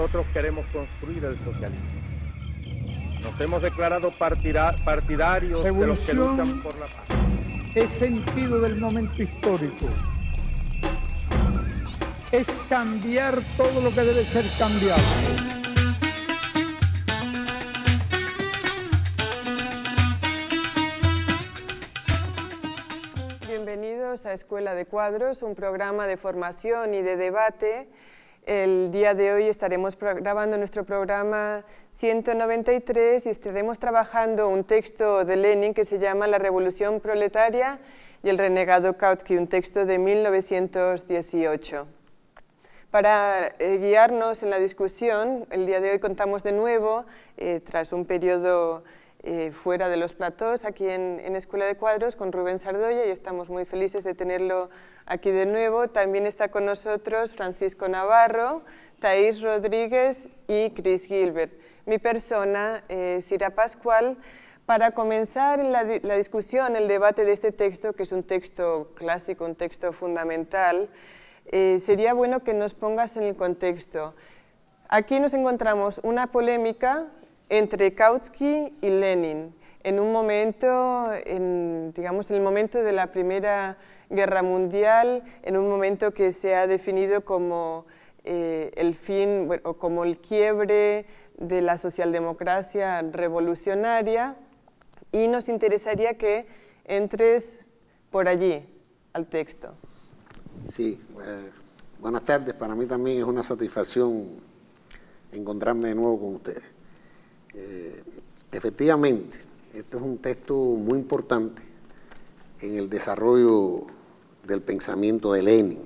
nosotros queremos construir el socialismo. Nos hemos declarado partidarios de los que luchan por la paz. Es sentido del momento histórico. Es cambiar todo lo que debe ser cambiado. Bienvenidos a Escuela de Cuadros, un programa de formación y de debate el día de hoy estaremos grabando nuestro programa 193 y estaremos trabajando un texto de Lenin que se llama La Revolución Proletaria y el renegado Kautsky, un texto de 1918. Para eh, guiarnos en la discusión, el día de hoy contamos de nuevo, eh, tras un periodo eh, fuera de los platós, aquí en, Escuela de Cuadros, con Rubén Sardoya, y estamos muy felices de tenerlo aquí de nuevo. También está con nosotros Francisco Navarro, Thais Rodríguez y Chris Gilbert. Mi persona, eh, Sira Pascual, para comenzar la, discusión, el debate de este texto, que es un texto clásico, un texto fundamental, eh, sería bueno que nos pongas en el contexto. Aquí nos encontramos una polémica entre Kautsky y Lenin, en un momento, digamos, en el momento de la Primera Guerra Mundial, en un momento que se ha definido como eh, el fin, o como el quiebre de la socialdemocracia revolucionaria, y nos interesaría que entres por allí al texto. Sí, eh, buenas tardes. Para mí también es una satisfacción encontrarme de nuevo con ustedes. Eh, efectivamente, esto es un texto muy importante en el desarrollo del pensamiento de Lenin.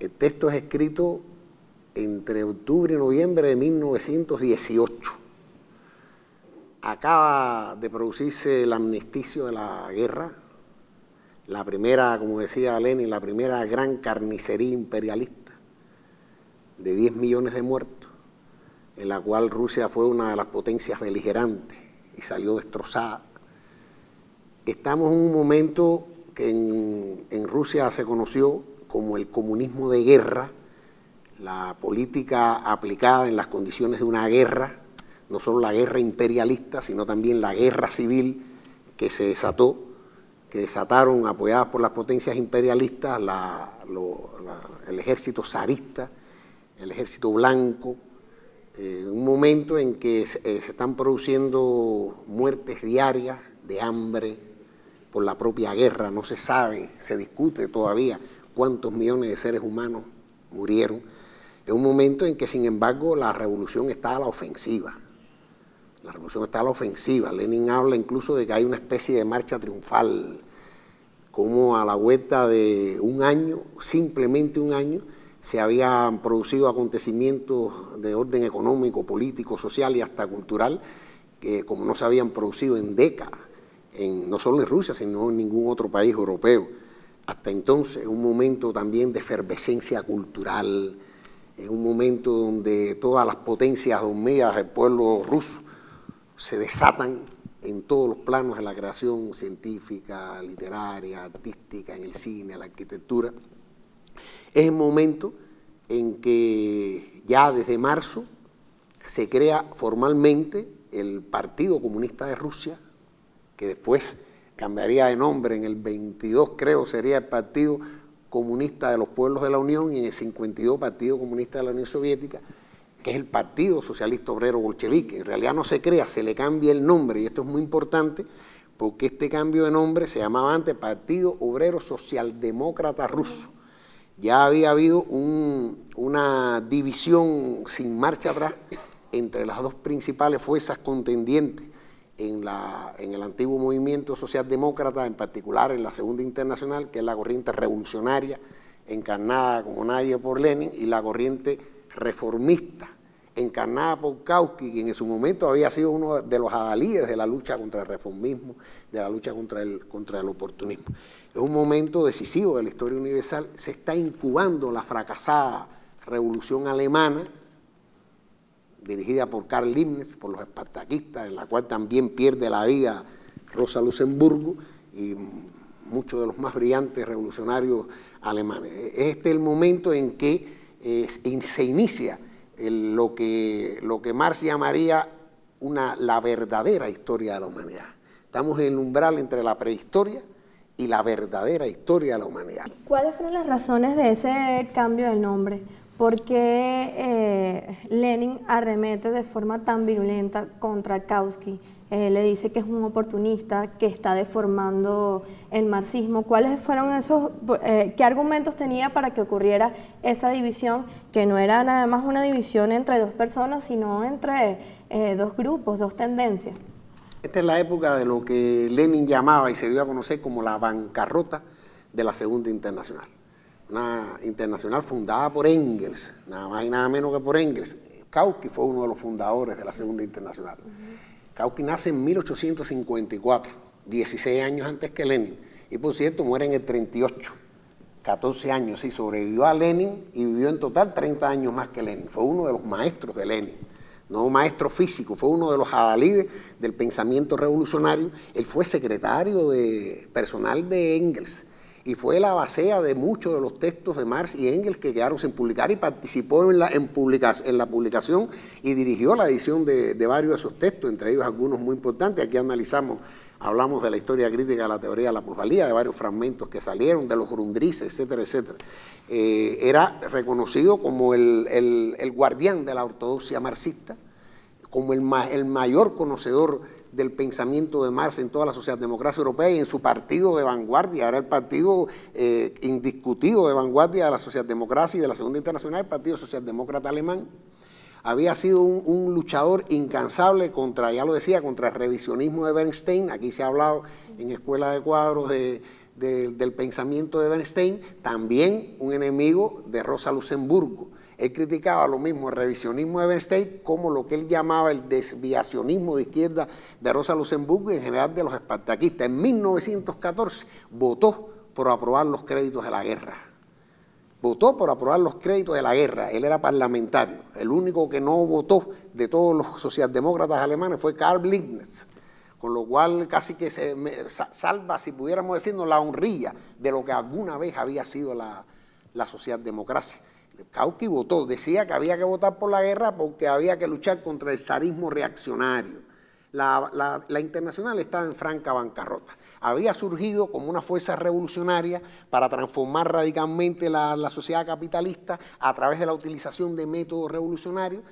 El texto es escrito entre octubre y noviembre de 1918. Acaba de producirse el amnisticio de la guerra, la primera, como decía Lenin, la primera gran carnicería imperialista de 10 millones de muertos en la cual Rusia fue una de las potencias beligerantes y salió destrozada. Estamos en un momento que en, Rusia se conoció como el comunismo de guerra, la política aplicada en las condiciones de una guerra, no solo la guerra imperialista, sino también la guerra civil que se desató, que desataron apoyadas por las potencias imperialistas, el ejército zarista, el ejército blanco, eh, un momento en que se, eh, se están produciendo muertes diarias de hambre por la propia guerra, no se sabe, se discute todavía cuántos millones de seres humanos murieron. en un momento en que, sin embargo, la revolución está a la ofensiva. La revolución está a la ofensiva. Lenin habla incluso de que hay una especie de marcha triunfal, como a la vuelta de un año, simplemente un año, se habían producido acontecimientos de orden económico, político, social y hasta cultural, que como no se habían producido en décadas, en, no solo en Rusia, sino en ningún otro país europeo. Hasta entonces, un momento también de efervescencia cultural, en un momento donde todas las potencias dormidas del pueblo ruso se desatan en todos los planos de la creación científica, literaria, artística, en el cine, en la arquitectura. Es el momento en que ya desde marzo se crea formalmente el Partido Comunista de Rusia, que después cambiaría de nombre en el 22, creo, sería el Partido Comunista de los Pueblos de la Unión y en el 52 Partido Comunista de la Unión Soviética, que es el Partido Socialista Obrero Bolchevique. En realidad no se crea, se le cambia el nombre y esto es muy importante porque este cambio de nombre se llamaba antes Partido Obrero Socialdemócrata Ruso ya había habido una división sin marcha atrás entre las dos principales fuerzas contendientes en, el antiguo movimiento socialdemócrata, en particular en la Segunda Internacional, que es la corriente revolucionaria encarnada como nadie por Lenin, y la corriente reformista encarnada por Kautsky, que en su momento había sido uno de los adalíes de la lucha contra el reformismo, de la lucha contra el, contra el oportunismo. Es un momento decisivo de la historia universal. Se está incubando la fracasada revolución alemana, dirigida por Karl Liebknecht, por los espartaquistas, en la cual también pierde la vida Rosa Luxemburgo y muchos de los más brillantes revolucionarios alemanes. E-, este es el momento en que eh, se inicia lo, que, Marx llamaría una, la verdadera historia de la humanidad. Estamos en el umbral entre la prehistoria y la verdadera historia de la humanidad. ¿Cuáles fueron las razones de ese cambio de nombre? ¿Por qué eh, Lenin arremete de forma tan virulenta contra Kautsky? Eh, le dice que es un oportunista, que está deformando el marxismo. ¿Cuáles fueron esos, eh, qué argumentos tenía para que ocurriera esa división, que no era nada más una división entre dos personas, sino entre dos grupos, dos tendencias? Esta es la época de lo que Lenin llamaba y se dio a conocer como la bancarrota de la Segunda Internacional. Una internacional fundada por Engels, nada más y nada menos que por Engels. Kautsky fue uno de los fundadores de la Segunda Internacional. Kautsky nace en 1854, 16 años antes que Lenin, y por cierto muere en el 38, 14 años, y sobrevivió a Lenin y vivió en total 30 años más que Lenin. Fue uno de los maestros de Lenin no maestro físico, fue uno de los adalides del pensamiento revolucionario. Él fue secretario de personal de Engels y fue la basea de muchos de los textos de Marx y Engels que quedaron sin publicar y participó en la, en en la publicación y dirigió la edición de, de varios de esos textos, entre ellos algunos muy importantes. Aquí analizamos Hablamos de la historia crítica de la teoría de la plusvalía, de varios fragmentos que salieron, de los grundrices, etcétera, etcétera. Eh, era reconocido como el, guardián de la ortodoxia marxista, como el, el mayor conocedor del pensamiento de Marx en toda la socialdemocracia europea y en su partido de vanguardia, era el partido eh, indiscutido de vanguardia de la socialdemocracia y de la Segunda Internacional, el Partido Socialdemócrata Alemán había sido un, luchador incansable contra, ya lo decía, contra el revisionismo de Bernstein. Aquí se ha hablado en Escuela de Cuadros del pensamiento de Bernstein, también un enemigo de Rosa Luxemburgo. Él criticaba lo mismo el revisionismo de Bernstein como lo que él llamaba el desviacionismo de izquierda de Rosa Luxemburgo y en general de los espartaquistas. En 1914 votó por aprobar los créditos de la guerra votó por aprobar los créditos de la guerra. Él era parlamentario. El único que no votó de todos los socialdemócratas alemanes fue Karl Liebknecht. Con lo cual casi que se salva, si pudiéramos decirnos, la honrilla de lo que alguna vez había sido la, socialdemocracia. Kautsky votó, decía que había que votar por la guerra porque había que luchar contra el zarismo reaccionario. La, la internacional estaba en franca bancarrota había surgido como una fuerza revolucionaria para transformar radicalmente la, sociedad capitalista a través de la utilización de métodos revolucionarios.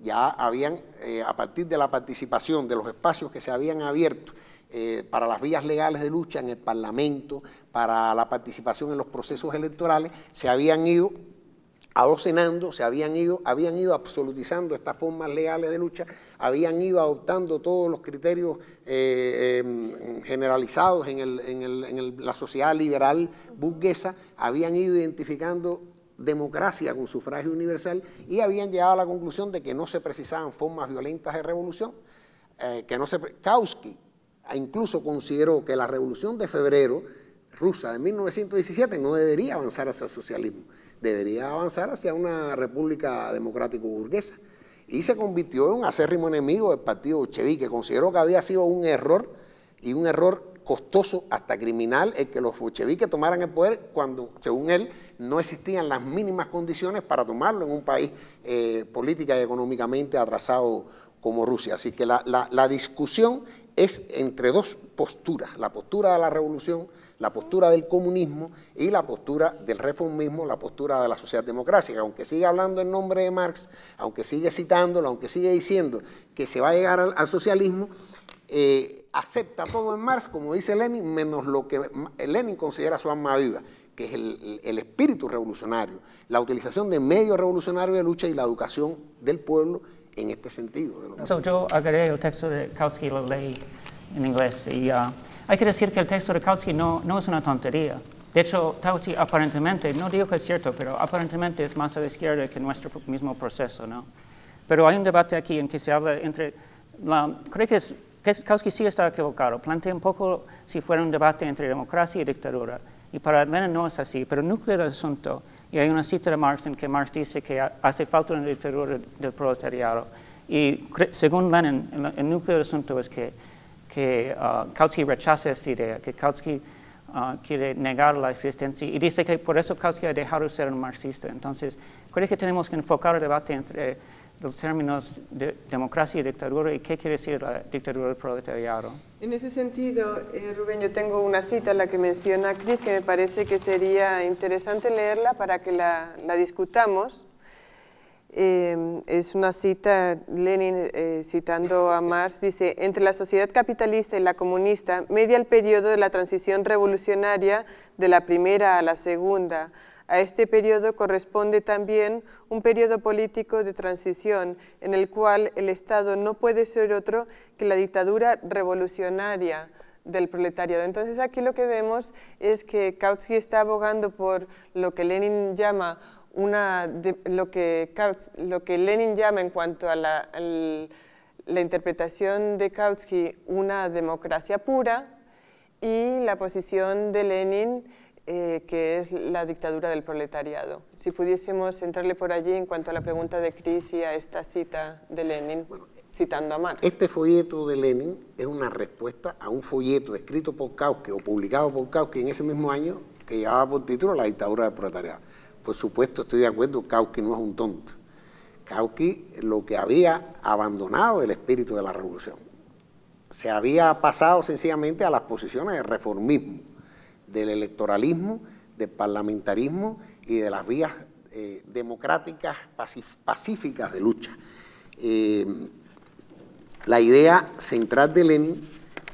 Ya habían, eh, a partir de la participación de los espacios que se habían abierto eh, para las vías legales de lucha en el Parlamento, para la participación en los procesos electorales, se habían ido adocenando, se habían ido, habían ido absolutizando estas formas legales de lucha, habían ido adoptando todos los criterios eh, em, generalizados en, la sociedad liberal burguesa, habían ido identificando democracia con sufragio universal y habían llegado a la conclusión de que no se precisaban formas violentas de revolución, eh, que no se... Kautsky incluso consideró que la revolución de febrero rusa de 1917 no debería avanzar hacia el socialismo debería avanzar hacia una república democrático-burguesa. Y se convirtió en un acérrimo enemigo del partido bolchevique. Consideró que había sido un error y un error costoso hasta criminal el que los bolcheviques tomaran el poder cuando, según él, no existían las mínimas condiciones para tomarlo en un país eh, política y económicamente atrasado como Rusia. Así que la discusión es entre dos posturas, la postura de la revolución la postura del comunismo y la postura del reformismo, la postura de la sociedad democrática. aunque sigue hablando en nombre de Marx, aunque sigue citándolo, aunque sigue diciendo que se va a llegar al, socialismo, eh, acepta todo en Marx, como dice Lenin, menos lo que Lenin considera su alma viva, que es el, el, espíritu revolucionario, la utilización de medios revolucionarios de lucha y la educación del pueblo en este sentido. yo el texto de Kautsky, en inglés, y ah, hay que decir que el texto de Kautsky no, es una tontería. De hecho, Kautsky aparentemente, no digo que es cierto, pero aparentemente es más a la izquierda que nuestro mismo proceso, Pero hay un debate aquí en que se habla entre... La, creo que, Kautsky sí está equivocado. Plantea un poco si fuera un debate entre democracia y dictadura. Y para Lenin no es así, pero el núcleo del asunto, y hay una cita de Marx en que Marx dice que hace falta una dictadura del proletariado. Y según Lenin, el núcleo del asunto es que que ah, Kautsky rechaza esta idea, que Kautsky ah, quiere negar la existencia y dice que por eso Kautsky ha dejado de ser un marxista. Entonces, creo que tenemos que enfocar el debate entre los términos de democracia y dictadura y qué quiere decir la dictadura del proletariado. En ese sentido, eh, Rubén, yo tengo una cita, la que menciona Cris, que me parece que sería interesante leerla para que la discutamos Em, es una cita, Lenin eh, citando a Marx, dice, entre la sociedad capitalista y la comunista, media el periodo de la transición revolucionaria de la primera a la segunda. A este periodo corresponde también un periodo político de transición en el cual el Estado no puede ser otro que la dictadura revolucionaria del proletariado. Entonces aquí lo que vemos es que Kautsky está abogando por lo que Lenin llama una de, lo, que lo que Lenin llama en cuanto a la, la interpretación de Kautsky una democracia pura y la posición de Lenin eh, que es la dictadura del proletariado. Si pudiésemos entrarle por allí en cuanto a la pregunta de Cris y a esta cita de Lenin, citando a Marx. Este folleto de Lenin es una respuesta a un folleto escrito por Kautsky o publicado por Kautsky en ese mismo año que llevaba por título La dictadura del proletariado. Por supuesto, estoy de acuerdo, Cauqui no es un tonto. Cauqui lo que había abandonado el espíritu de la revolución. Se había pasado sencillamente a las posiciones de reformismo, del electoralismo, del parlamentarismo y de las vías eh, democráticas pacíficas de lucha. Eh, la idea central de Lenin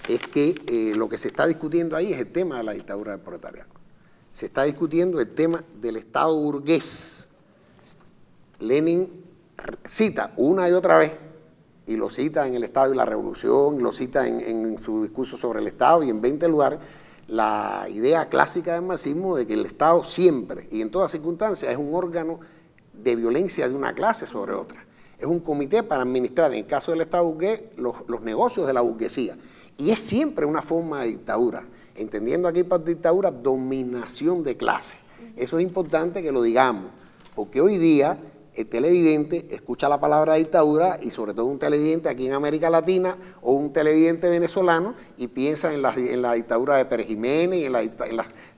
es que eh, lo que se está discutiendo ahí es el tema de la dictadura del proletariado se está discutiendo el tema del Estado burgués. Lenin cita una y otra vez, y lo cita en el Estado y la Revolución, lo cita en, su discurso sobre el Estado y en 20 lugares, la idea clásica del marxismo de que el Estado siempre y en todas circunstancias es un órgano de violencia de una clase sobre otra. Es un comité para administrar, en el caso del Estado burgués, los negocios de la burguesía. Y es siempre una forma de dictadura entendiendo aquí para dictadura dominación de clase. Eso es importante que lo digamos, porque hoy día el televidente escucha la palabra dictadura y sobre todo un televidente aquí en América Latina o un televidente venezolano y piensa en la, en la dictadura de Pérez Jiménez y en la, en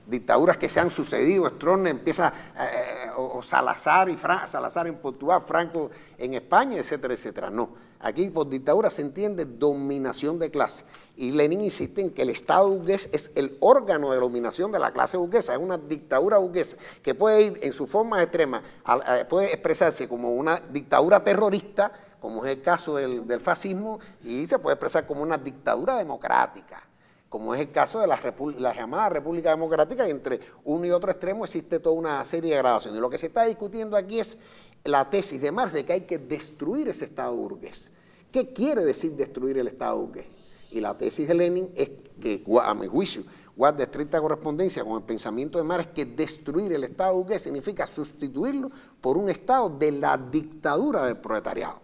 dictaduras que se han sucedido, Stroessner empieza, eh, o, Salazar, y Salazar en Portugal, Franco en España, etcétera, etcétera. No, aquí por dictadura se entiende dominación de clase. Y Lenin insiste en que el Estado burgués es el órgano de dominación de la clase burguesa, es una dictadura burguesa que puede ir en su forma extrema, eh, puede expresarse como una dictadura terrorista, como es el caso del, del fascismo, y se puede expresar como una dictadura democrática como es el caso de la, llamada República Democrática, entre uno y otro extremo existe toda una serie de gradaciones. Y lo que se está discutiendo aquí es la tesis de Marx de que hay que destruir ese Estado burgués. ¿Qué quiere decir destruir el Estado burgués? Y la tesis de Lenin es que, a mi juicio, guarda estricta correspondencia con el pensamiento de Marx, que destruir el Estado burgués significa sustituirlo por un Estado de la dictadura del proletariado.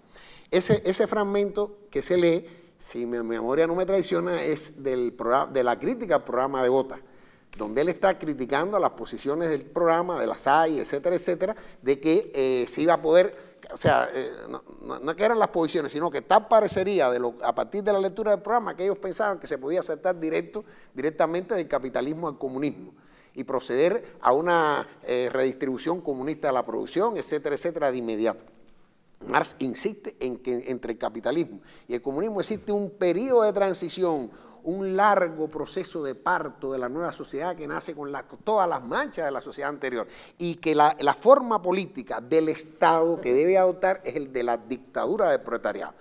ese fragmento que se lee si mi memoria no me traiciona, es del de la crítica al programa de Gota, donde él está criticando las posiciones del programa, de la SAI, etcétera, etcétera, de que eh, se iba a poder, o sea, eh, no, que eran las posiciones, sino que tal parecería de lo, a partir de la lectura del programa que ellos pensaban que se podía aceptar directo, directamente del capitalismo al comunismo y proceder a una eh, redistribución comunista de la producción, etcétera, etcétera, de inmediato. Marx insiste en que entre el capitalismo y el comunismo existe un periodo de transición, un largo proceso de parto de la nueva sociedad que nace con todas las manchas de la sociedad anterior y que la, forma política del Estado que debe adoptar es el de la dictadura del proletariado.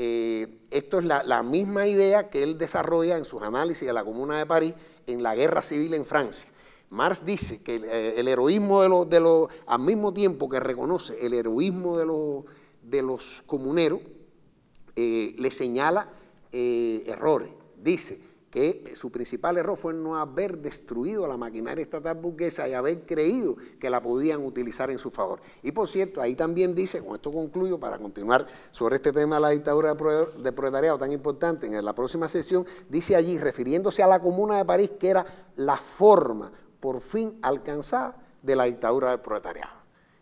Eh, esto es la, misma idea que él desarrolla en sus análisis de la Comuna de París en la guerra civil en Francia. Marx dice que el, eh, heroísmo de los, de los, al mismo tiempo que reconoce el heroísmo de los de los comuneros eh, le señala eh, errores. Dice que su principal error fue no haber destruido la maquinaria estatal burguesa y haber creído que la podían utilizar en su favor. Y por cierto, ahí también dice, con esto concluyo para continuar sobre este tema de la dictadura de proletariado tan importante en la próxima sesión, dice allí, refiriéndose a la Comuna de París, que era la forma por fin alcanzada de la dictadura de proletariado.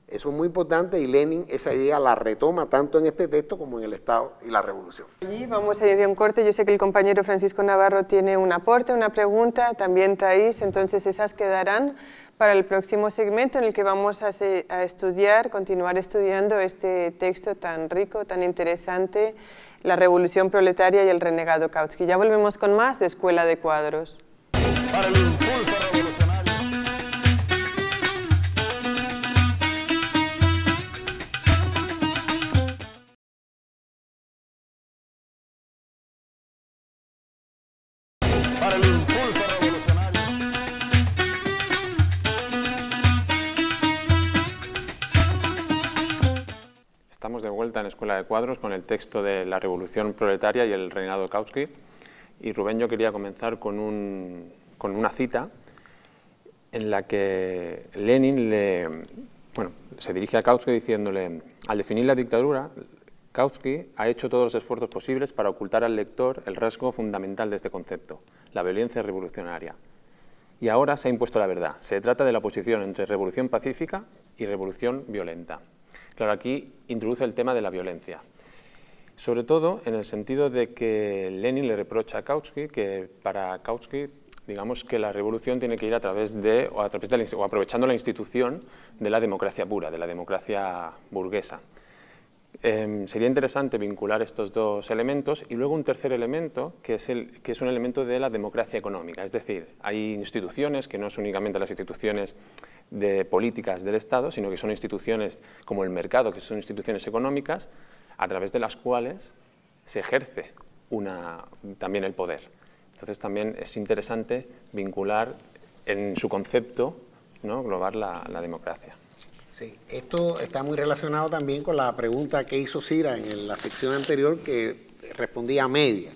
Eso es muy importante y Lenin esa idea la retoma tanto en este texto como en el Estado y la Revolución. Allí vamos a ir a un corte. Yo sé que el compañero Francisco Navarro tiene un aporte, una pregunta, también Thais, entonces esas quedarán para el próximo segmento en el que vamos a, a estudiar, continuar estudiando este texto tan rico, tan interesante, La Revolución Proletaria y el Renegado Kautsky. Ya volvemos con más de Escuela de Cuadros. Para el impulso. en Escuela de Cuadros con el texto de La Revolución Proletaria y el reinado de Kautsky. Y Rubén, yo quería comenzar con, un, con una cita en la que Lenin le, bueno, se dirige a Kautsky diciéndole, al definir la dictadura, Kautsky ha hecho todos los esfuerzos posibles para ocultar al lector el rasgo fundamental de este concepto, la violencia revolucionaria. Y ahora se ha impuesto la verdad. Se trata de la oposición entre revolución pacífica y revolución violenta. Claro, aquí introduce el tema de la violencia. Sobre todo en el sentido de que Lenin le reprocha a Kautsky que para Kautsky digamos que la revolución tiene que ir a través de, o, a través aprovechando la institución de la democracia pura, de la democracia burguesa. Em, sería interesante vincular estos dos elementos y luego un tercer elemento que es, el, que es un elemento de la democracia económica, es decir, hay instituciones que no son únicamente las instituciones de políticas del Estado, sino que son instituciones como el mercado, que son instituciones económicas, a través de las cuales se ejerce también el poder. Entonces también es interesante vincular en su concepto, ¿no? global la, democracia. Sí, esto está muy relacionado también con la pregunta que hizo Sira... en la sección anterior que respondía a media.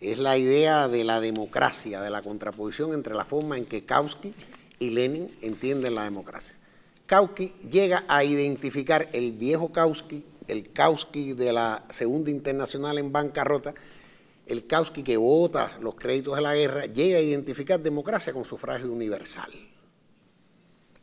Es la idea de la democracia, de la contraposición entre la forma en que Kautsky y Lenin entienden la democracia. Kautsky llega a identificar el viejo Kautsky, el Kautsky de la Segunda Internacional en bancarrota, el Kautsky que vota los créditos de la guerra, llega a identificar democracia con sufragio universal.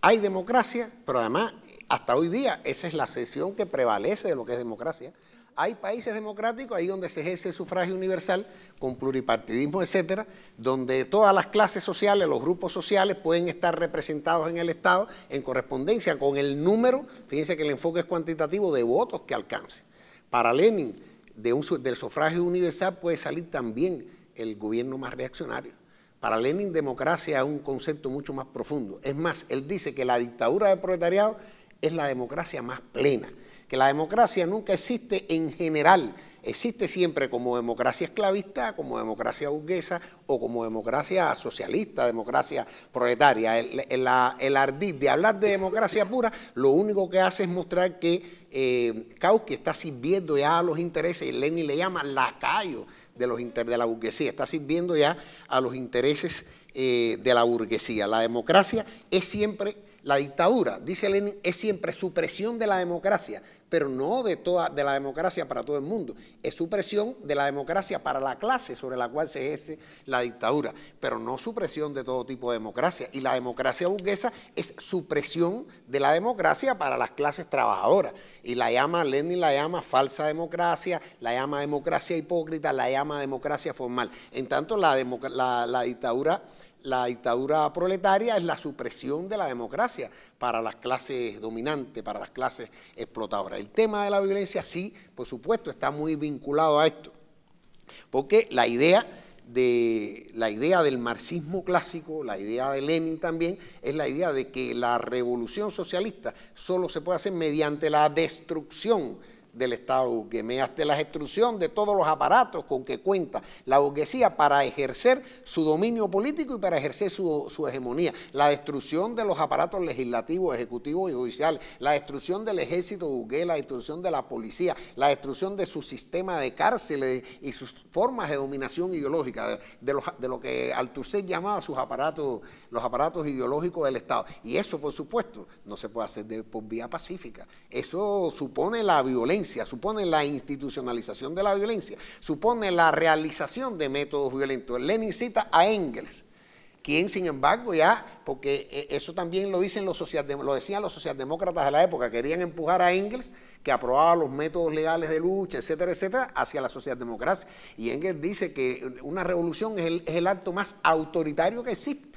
Hay democracia, pero además hasta hoy día esa es la sesión que prevalece de lo que es democracia. Hay países democráticos ahí donde se ejerce el sufragio universal con pluripartidismo, etcétera, donde todas las clases sociales, los grupos sociales pueden estar representados en el Estado en correspondencia con el número, fíjense que el enfoque es cuantitativo de votos que alcance. Para Lenin, del sufragio universal puede salir también el gobierno más reaccionario. Para Lenin, democracia es un concepto mucho más profundo. Es más, él dice que la dictadura del proletariado es la democracia más plena, que la democracia nunca existe en general, existe siempre como democracia esclavista, como democracia burguesa o como democracia socialista, democracia proletaria. El, el, de hablar de democracia pura lo único que hace es mostrar que eh, está sirviendo ya a los intereses, y Lenin le llama lacayo de, los de la burguesía, está sirviendo ya a los intereses eh, de la burguesía. La democracia es siempre la dictadura, dice Lenin, es siempre supresión de la democracia, pero no de, toda, de la democracia para todo el mundo. Es supresión de la democracia para la clase sobre la cual se ejerce la dictadura, pero no supresión de todo tipo de democracia. Y la democracia burguesa es supresión de la democracia para las clases trabajadoras. Y la llama, Lenin la llama falsa democracia, la llama democracia hipócrita, la llama democracia formal. En tanto, la dictadura la dictadura proletaria es la supresión de la democracia para las clases dominantes, para las clases explotadoras. El tema de la violencia sí, por supuesto, está muy vinculado a esto, porque la idea de la idea del marxismo clásico, la idea de Lenin también, es la idea de que la revolución socialista solo se puede hacer mediante la destrucción del Estado burguemés, hasta la destrucción de todos los aparatos con que cuenta la burguesía para ejercer su dominio político y para ejercer su, hegemonía, la destrucción de los aparatos legislativos, ejecutivos y judiciales, la destrucción del ejército burgués, la destrucción de la policía, la destrucción de su sistema de cárceles y sus formas de dominación ideológica, de, de lo que Althusser llamaba sus aparatos, los aparatos ideológicos del Estado. Y eso, por supuesto, no se puede hacer por vía pacífica. Eso supone la violencia supone la institucionalización de la violencia, supone la realización de métodos violentos. Lenin cita a Engels, quien sin embargo ya, porque eh, eso también lo dicen los lo decían los socialdemócratas de la época, querían empujar a Engels, que aprobaba los métodos legales de lucha, etcétera, etcétera, hacia la socialdemocracia. Y Engels dice que una revolución es el acto más autoritario que existe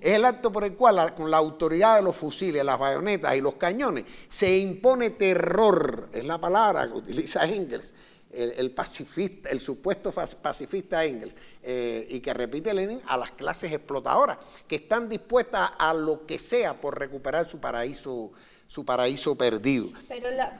es el acto por el cual, ah, con la autoridad de los fusiles, las bayonetas y los cañones, se impone terror, es la palabra que utiliza Engels, el, pacifista, el supuesto pacifista Engels, eh, y que repite Lenin, a las clases explotadoras, que están dispuestas a lo que sea por recuperar su paraíso su paraíso perdido.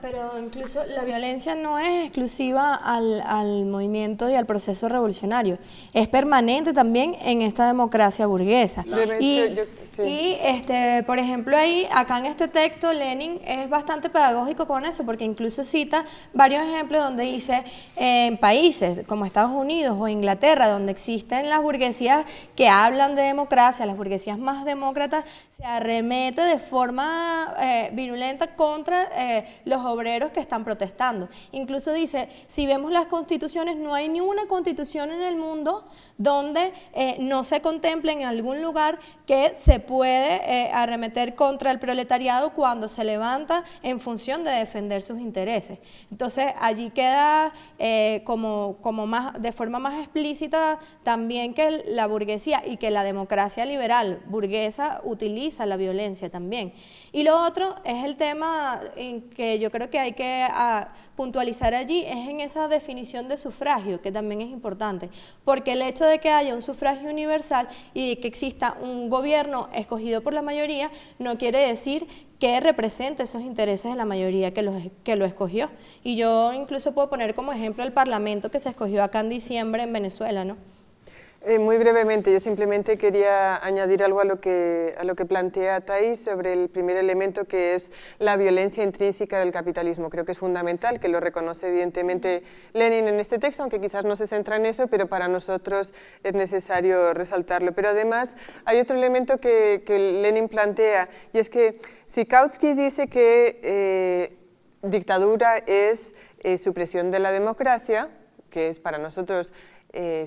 Pero, incluso la violencia no es exclusiva al, movimiento y al proceso revolucionario, es permanente también en esta democracia burguesa. y, este, por ejemplo, ahí, acá en este texto, Lenin es bastante pedagógico con eso, porque incluso cita varios ejemplos donde dice, en países como Estados Unidos o Inglaterra, donde existen las burguesías que hablan de democracia, las burguesías más demócratas, se arremete de forma eh, virulenta contra eh, los obreros que están protestando. Incluso dice, si vemos las constituciones, no hay ni una constitución en el mundo donde eh, no se contemple en algún lugar que se puede arremeter contra el proletariado cuando se levanta en función de defender sus intereses. Entonces allí queda como, como más, de forma más explícita también que la burguesía y que la democracia liberal burguesa utiliza la violencia también. Y lo otro es el tema que yo creo que hay que ah, puntualizar allí, es en esa definición de sufragio, que también es importante, porque el hecho de que haya un sufragio universal y que exista un gobierno escogido por la mayoría, no quiere decir que represente esos intereses de la mayoría que, que lo escogió. Y yo incluso puedo poner como ejemplo el Parlamento que se escogió acá en diciembre en Venezuela, ¿no? Eh, muy brevemente, yo simplemente quería añadir algo a lo, que, a lo que plantea Thais sobre el primer elemento que es la violencia intrínseca del capitalismo. Creo que es fundamental, que lo reconoce evidentemente Lenin en este texto, aunque quizás no se centra en eso, pero para nosotros es necesario resaltarlo. Pero además hay otro elemento que, Lenin plantea, y es que si Kautsky dice que eh, dictadura es eh, supresión de la democracia, que es para nosotros eh,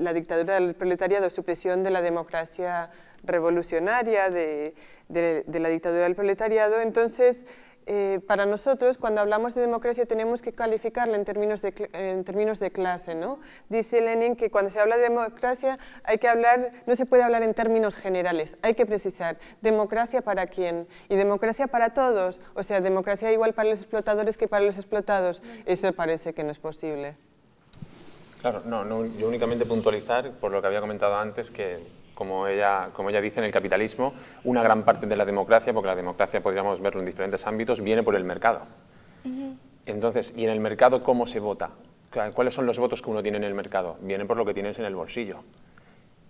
la dictadura del proletariado, supresión de la democracia revolucionaria, de, la dictadura del proletariado. Entonces, eh, para nosotros, cuando hablamos de democracia, tenemos que calificarla en términos de, en términos de clase. Dice Lenin que cuando se habla de democracia hay que hablar, no se puede hablar en términos generales, hay que precisar democracia para quién y democracia para todos, o sea, democracia igual para los explotadores que para los explotados. Eso parece que no es posible. Claro, yo únicamente puntualizar por lo que había comentado antes que como ella, como ella dice, en el capitalismo, una gran parte de la democracia, porque la democracia podríamos verlo en diferentes ámbitos, viene por el mercado. Entonces, ¿y en el mercado cómo se vota? ¿Cuáles son los votos que uno tiene en el mercado? Vienen por lo que tienes en el bolsillo.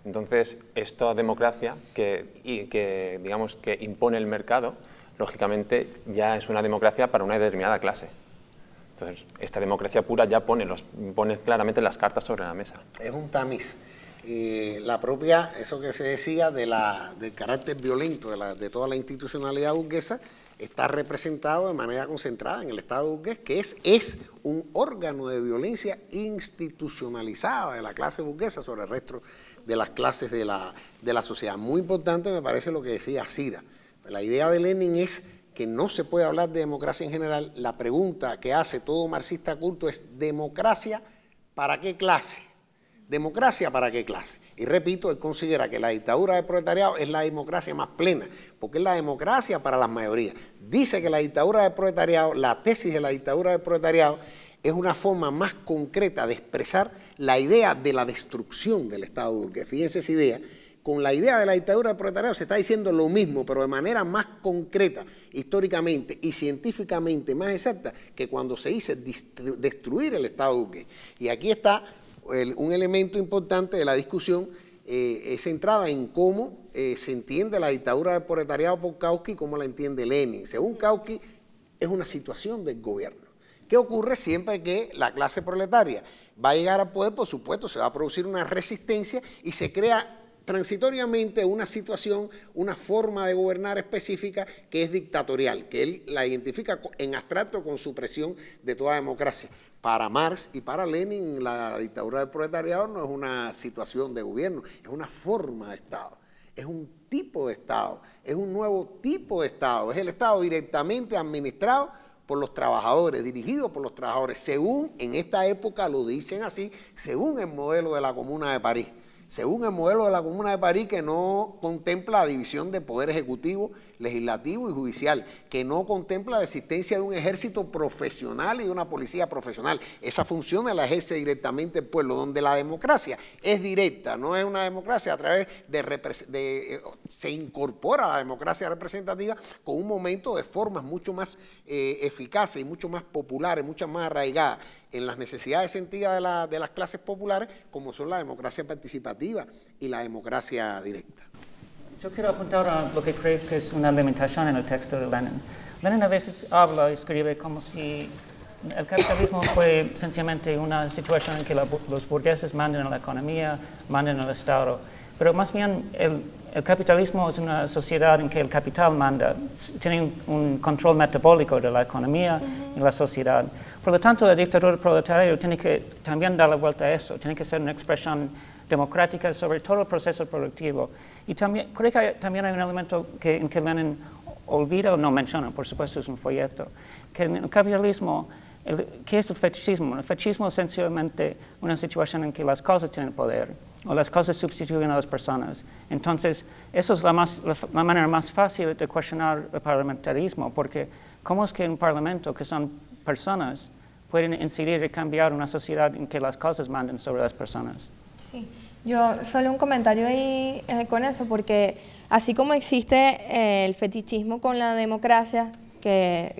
Entonces, esta democracia que, y que, digamos, que impone el mercado, lógicamente ya es una democracia para una determinada clase. Entonces, esta democracia pura ya pone, los, pone claramente las cartas sobre la mesa. Es un tamiz. Y la propia, eso que se decía del carácter violento de, toda la institucionalidad burguesa, está representado de manera concentrada en el Estado burgués, que es, es un órgano de violencia institucionalizada de la clase burguesa sobre el resto de las clases de la, sociedad. Muy importante me parece lo que decía Sira. La idea de Lenin es que no se puede hablar de democracia en general, la pregunta que hace todo marxista culto es democracia para qué clase. ¿Democracia para qué clase? Y repito, él considera que la dictadura del proletariado es la democracia más plena, porque es la democracia para las mayorías. Dice que la dictadura del proletariado, la tesis de la dictadura del proletariado, es una forma más concreta de expresar la idea de la destrucción del Estado burgués. Fíjense esa idea, con la idea de la dictadura del proletariado se está diciendo lo mismo, pero de manera más concreta, históricamente y científicamente más exacta que cuando se dice destruir el Estado Duque. Y aquí está un elemento importante de la discusión eh, es centrada en cómo eh, se entiende la dictadura del proletariado por Kautsky y cómo la entiende Lenin. Según Kautsky, es una situación del gobierno. ¿Qué ocurre siempre que la clase proletaria va a llegar al poder? Por supuesto, se va a producir una resistencia y se crea transitoriamente una situación, una forma de gobernar específica que es dictatorial, que él la identifica en abstracto con supresión de toda democracia. Para Marx y para Lenin la dictadura del proletariado no es una situación de gobierno, es una forma de Estado, es un tipo de Estado, es un nuevo tipo de Estado, es el Estado directamente administrado por los trabajadores, dirigido por los trabajadores, según en esta época lo dicen así, según el modelo de la Comuna de París según el modelo de la Comuna de París, que no contempla la división de poder ejecutivo, legislativo y judicial, que no contempla la existencia de un ejército profesional y de una policía profesional. Esa función la ejerce directamente el pueblo, donde la democracia es directa, no es una democracia a través de, eh, se incorpora a la democracia representativa con un momento de formas mucho más eh, eficaces y mucho más populares, mucho más arraigadas en las necesidades sentidas de, de las clases populares, como son la democracia participativa y la democracia directa. Yo quiero apuntar a lo que creo que es una limitación en el texto de Lenin. Lenin a veces habla y escribe como si el capitalismo fue sencillamente una situación en que los burgueses manden a la economía, mandan al Estado. Pero más bien el, el capitalismo es una sociedad en que el capital manda, tiene un, control metabólico de la economía y la sociedad. Por lo tanto, la dictadura proletaria tiene que también dar la vuelta a eso, tiene que ser una expresión democrática sobre todo el proceso productivo. Y también, creo que también hay un elemento que, en que Lenin olvida o no menciona, por supuesto es un folleto, que en el capitalismo, el, ¿qué es el fetichismo? El fetichismo es sencillamente una situación en que las cosas tienen poder o las cosas sustituyen a las personas. Entonces, esa es la, manera más fácil de cuestionar el parlamentarismo, porque ¿cómo es que un parlamento, que son personas, pueden incidir y cambiar una sociedad en que las cosas manden sobre las personas? Sí, yo solo un comentario ahí eh, con eso, porque así como existe eh, el fetichismo con la democracia,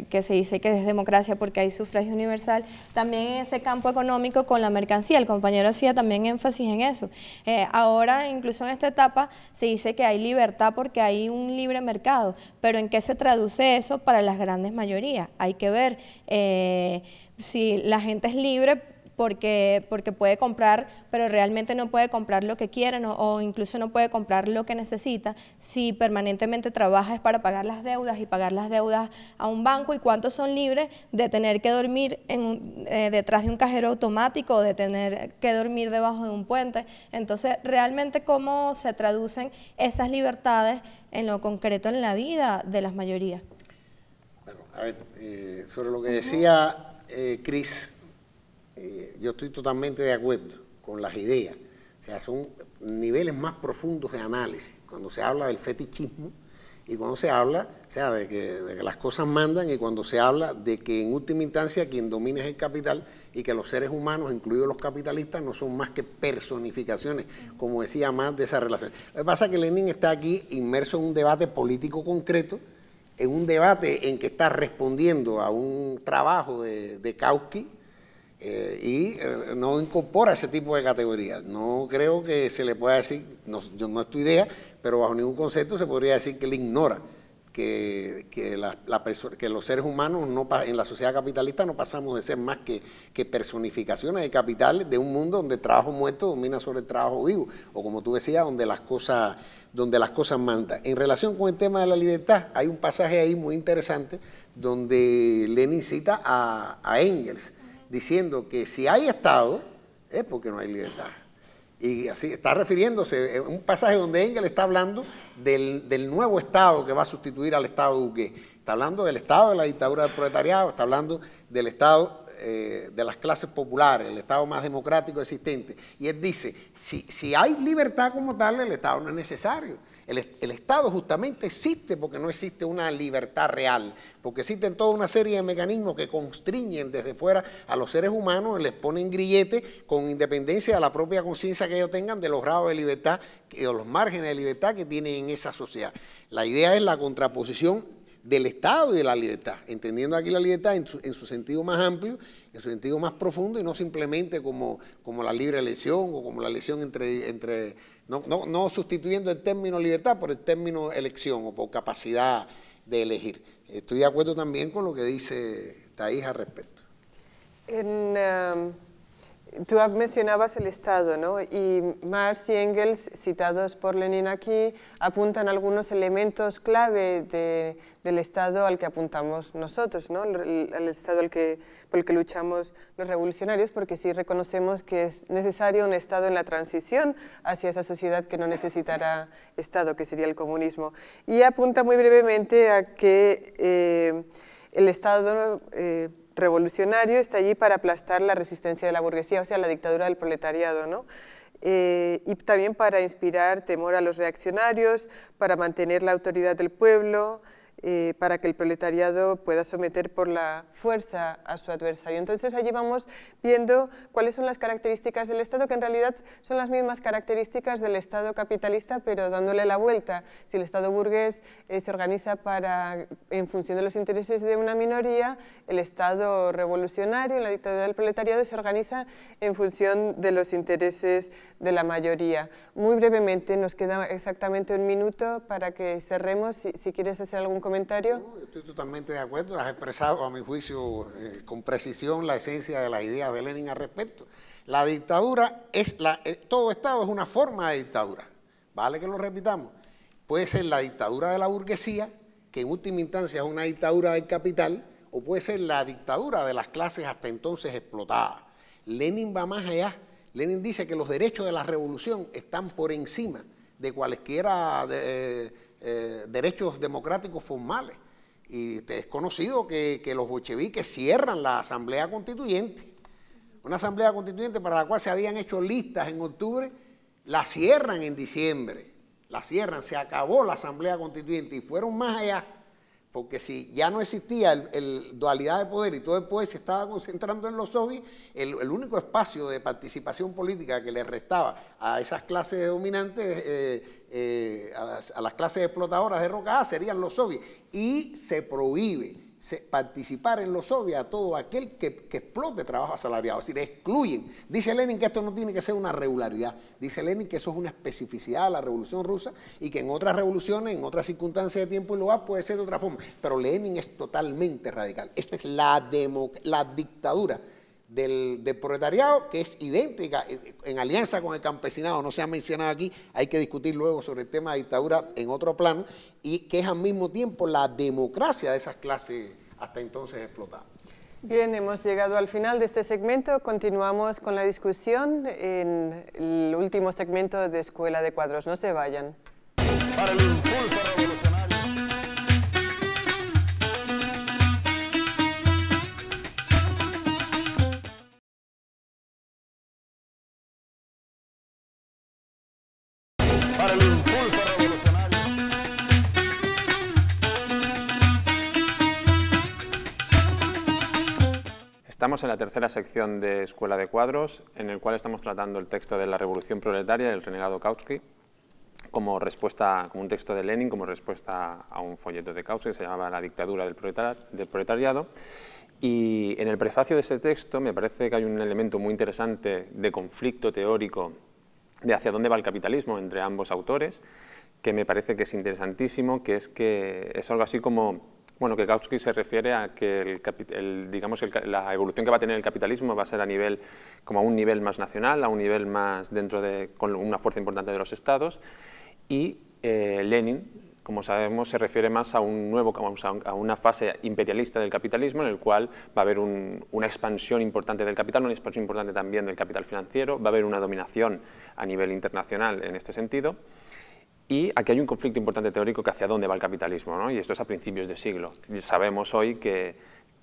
que, se dice que es democracia porque hay sufragio universal, también en ese campo económico con la mercancía, el compañero hacía también énfasis en eso. Eh, ahora, incluso en esta etapa, se dice que hay libertad porque hay un libre mercado, pero ¿en qué se traduce eso para las grandes mayorías? Hay que ver eh, si la gente es libre porque, porque puede comprar, pero realmente no puede comprar lo que quiere o incluso no puede comprar lo que necesita si permanentemente trabaja es para pagar las deudas y pagar las deudas a un banco y cuántos son libres de tener que dormir en, eh, detrás de un cajero automático o de tener que dormir debajo de un puente. Entonces, realmente cómo se traducen esas libertades en lo concreto en la vida de las mayorías. Bueno, a ver, eh, sobre lo que decía eh, Cris, eh, yo estoy totalmente de acuerdo con las ideas. O sea, son niveles más profundos de análisis. Cuando se habla del fetichismo y cuando se habla, o sea, de que, las cosas mandan y cuando se habla de que en última instancia quien domina es el capital y que los seres humanos, incluidos los capitalistas, no son más que personificaciones, como decía más, de esa relación. Lo que pasa es que Lenin está aquí inmerso en un debate político concreto, en un debate en que está respondiendo a un trabajo de, de Kautsky, eh, y eh, no incorpora ese tipo de categorías. No creo que se le pueda decir, no, yo no es tu idea, pero bajo ningún concepto se podría decir que le ignora que, los seres humanos no en la sociedad capitalista no pasamos de ser más que, personificaciones de capital de un mundo donde el trabajo muerto domina sobre el trabajo vivo, o como tú decías, donde las cosas donde las cosas mandan. En relación con el tema de la libertad, hay un pasaje ahí muy interesante donde Lenin cita a Engels diciendo que si hay Estado, es porque no hay libertad. Y así está refiriéndose, eh, un pasaje donde Engel está hablando del, nuevo Estado que va a sustituir al Estado Duque. Está hablando del Estado de la dictadura del proletariado, está hablando del Estado eh, de las clases populares, el Estado más democrático existente. Y él dice, si, si hay libertad como tal, el Estado no es necesario. El, Estado justamente existe porque no existe una libertad real, porque existen toda una serie de mecanismos que constriñen desde fuera a los seres humanos, les ponen grilletes con independencia de la propia conciencia que ellos tengan de los grados de libertad o los márgenes de libertad que tienen en esa sociedad. La idea es la contraposición del Estado y de la libertad, entendiendo aquí la libertad en su, en su, sentido más amplio, en su sentido más profundo y no simplemente como, como la libre elección o como la elección entre, entre no, sustituyendo el término libertad por el término elección o por capacidad de elegir. Estoy de acuerdo también con lo que dice Taís al respecto. En, um, tú mencionabas el Estado, ¿no? Y Marx y Engels, citados por Lenin aquí, apuntan algunos elementos clave del Estado al que apuntamos nosotros, ¿no? Al Estado al que, por el que luchamos los revolucionarios, porque sí reconocemos que es necesario un Estado en la transición hacia esa sociedad que no necesitará Estado, que sería el comunismo. Y apunta muy brevemente a que eh, el Estado... Eh, revolucionario está allí para aplastar la resistencia de la burguesía, o sea, la dictadura del proletariado, ¿no? Eh, y también para inspirar temor a los reaccionarios, para mantener la autoridad del pueblo, eh, para que el proletariado pueda someter por la fuerza a su adversario. Entonces allí vamos viendo cuáles son las características del Estado, que en realidad son las mismas características del Estado capitalista, pero dándole la vuelta. Si el Estado burgués eh, se organiza para, en función de los intereses de una minoría, el Estado revolucionario, la dictadura del proletariado, se organiza en función de los intereses de la mayoría. Muy brevemente, nos queda exactamente un minuto para que cerremos. si quieres hacer algún comentario? estoy totalmente de acuerdo. Has expresado, a mi juicio, eh, con precisión la esencia de la idea de Lenin al respecto. La dictadura es la, eh, todo Estado es una forma de dictadura. Vale que lo repitamos. Puede ser la dictadura de la burguesía, que en última instancia es una dictadura del capital, o puede ser la dictadura de las clases hasta entonces explotadas. Lenin va más allá. Lenin dice que los derechos de la revolución están por encima de cualquiera de, eh, eh, derechos democráticos formales. Y es conocido que, que los bolcheviques cierran la Asamblea Constituyente. Una Asamblea Constituyente para la cual se habían hecho listas en octubre, la cierran en diciembre. La cierran, se acabó la Asamblea Constituyente y fueron más allá porque si ya no existía el, dualidad de poder y todo el poder se estaba concentrando en los zogis, el, único espacio de participación política que le restaba a esas clases dominantes, eh, eh, a, las, clases explotadoras de Roca serían los zogis. Y se prohíbe participar en los obvios a todo aquel que, explote trabajo asalariado, es decir, excluyen. Dice Lenin que esto no tiene que ser una regularidad, dice Lenin que eso es una especificidad de la revolución rusa y que en otras revoluciones, en otras circunstancias de tiempo y lugar puede ser de otra forma, pero Lenin es totalmente radical, esta es la, la dictadura del, proletariado, que es idéntica eh, en alianza con el campesinado, no se ha mencionado aquí, hay que discutir luego sobre el tema de dictadura en otro plan y que es al mismo tiempo la democracia de esas clases hasta entonces explotadas. Bien, hemos llegado al final de este segmento. Continuamos con la discusión en el último segmento de Escuela de Cuadros. No se vayan. Para Estamos en la tercera sección de Escuela de Cuadros, en el cual estamos tratando el texto de la Revolución Proletaria del renegado Kautsky, como respuesta, como un texto de Lenin, como respuesta a un folleto de Kautsky que se llamaba La dictadura del, proletariado. Y en el prefacio de ese texto me parece que hay un elemento muy interesante de conflicto teórico de hacia dónde va el capitalismo entre ambos autores, que me parece que es interesantísimo, que es que es algo así como bueno, que Kautsky se refiere a que el, digamos, la evolución que va a tener el capitalismo va a ser a nivel, como a un nivel más nacional, a un nivel más dentro de, con una fuerza importante de los estados, y eh, Lenin, como sabemos, se refiere más a, un nuevo, a una fase imperialista del capitalismo en el cual va a haber una expansión importante del capital, una expansión importante también del capital financiero, va a haber una dominación a nivel internacional en este sentido, y aquí hay un conflicto importante teórico que hacia dónde va el capitalismo, ¿no? y esto es a principios de siglo. sabemos hoy que,